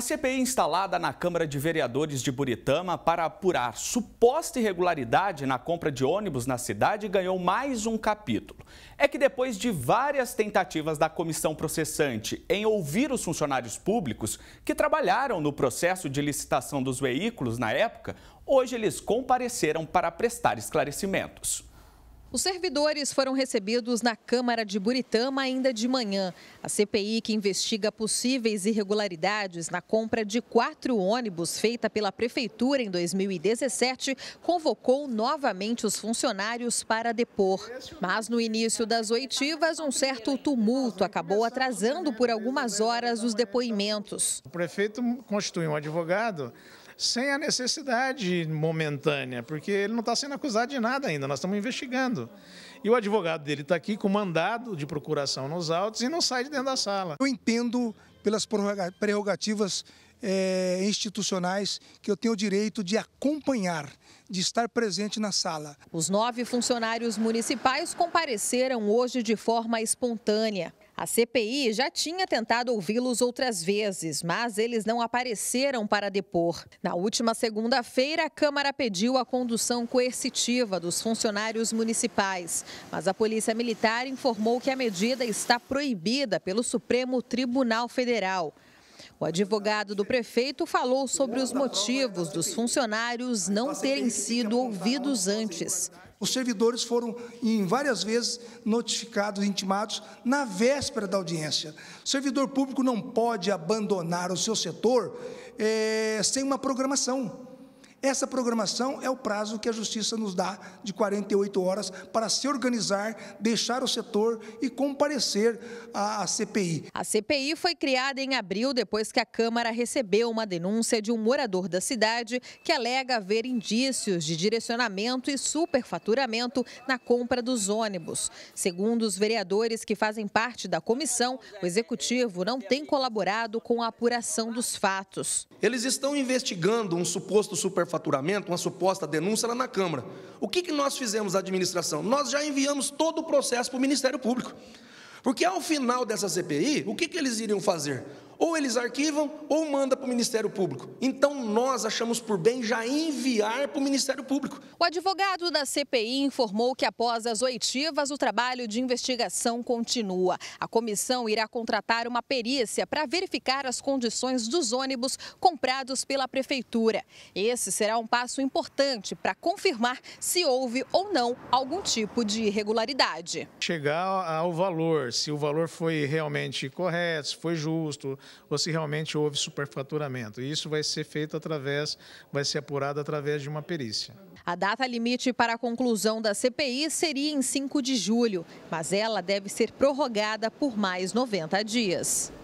A CPI instalada na Câmara de Vereadores de Buritama para apurar suposta irregularidade na compra de ônibus na cidade ganhou mais um capítulo. É que depois de várias tentativas da comissão processante em ouvir os funcionários públicos que trabalharam no processo de licitação dos veículos na época, hoje eles compareceram para prestar esclarecimentos. Os servidores foram recebidos na Câmara de Buritama ainda de manhã. A CPI, que investiga possíveis irregularidades na compra de quatro ônibus feita pela Prefeitura em 2017, convocou novamente os funcionários para depor. Mas no início das oitivas, um certo tumulto acabou atrasando por algumas horas os depoimentos. O prefeito constitui um advogado sem a necessidade momentânea, porque ele não está sendo acusado de nada ainda, nós estamos investigando. E o advogado dele está aqui com mandado de procuração nos autos e não sai de dentro da sala. Eu entendo pelas prerrogativas é, institucionais que eu tenho o direito de acompanhar, de estar presente na sala. Os nove funcionários municipais compareceram hoje de forma espontânea. A CPI já tinha tentado ouvi-los outras vezes, mas eles não apareceram para depor. Na última segunda-feira, a Câmara pediu a condução coercitiva dos funcionários municipais, mas a Polícia Militar informou que a medida está proibida pelo Supremo Tribunal Federal. O advogado do prefeito falou sobre os motivos dos funcionários não terem sido ouvidos antes. Os servidores foram, em várias vezes, notificados, intimados na véspera da audiência. O servidor público não pode abandonar o seu setor é, sem uma programação. Essa programação é o prazo que a justiça nos dá de 48 horas para se organizar, deixar o setor e comparecer à CPI. A CPI foi criada em abril depois que a Câmara recebeu uma denúncia de um morador da cidade que alega haver indícios de direcionamento e superfaturamento na compra dos ônibus. Segundo os vereadores que fazem parte da comissão, o executivo não tem colaborado com a apuração dos fatos. Eles estão investigando um suposto superfaturamento superfaturamento, uma suposta denúncia lá na Câmara. O que, que nós fizemos na administração? Nós já enviamos todo o processo para o Ministério Público. Porque ao final dessa CPI, o que, que eles iriam fazer? Ou eles arquivam ou manda para o Ministério Público. Então nós achamos por bem já enviar para o Ministério Público. O advogado da CPI informou que após as oitivas o trabalho de investigação continua. A comissão irá contratar uma perícia para verificar as condições dos ônibus comprados pela prefeitura. Esse será um passo importante para confirmar se houve ou não algum tipo de irregularidade. Chegar ao valor, se o valor foi realmente correto, se foi justo, ou se realmente houve superfaturamento. E isso vai ser feito através, vai ser apurado através de uma perícia. A data limite para a conclusão da CPI seria em 5 de julho, mas ela deve ser prorrogada por mais 90 dias.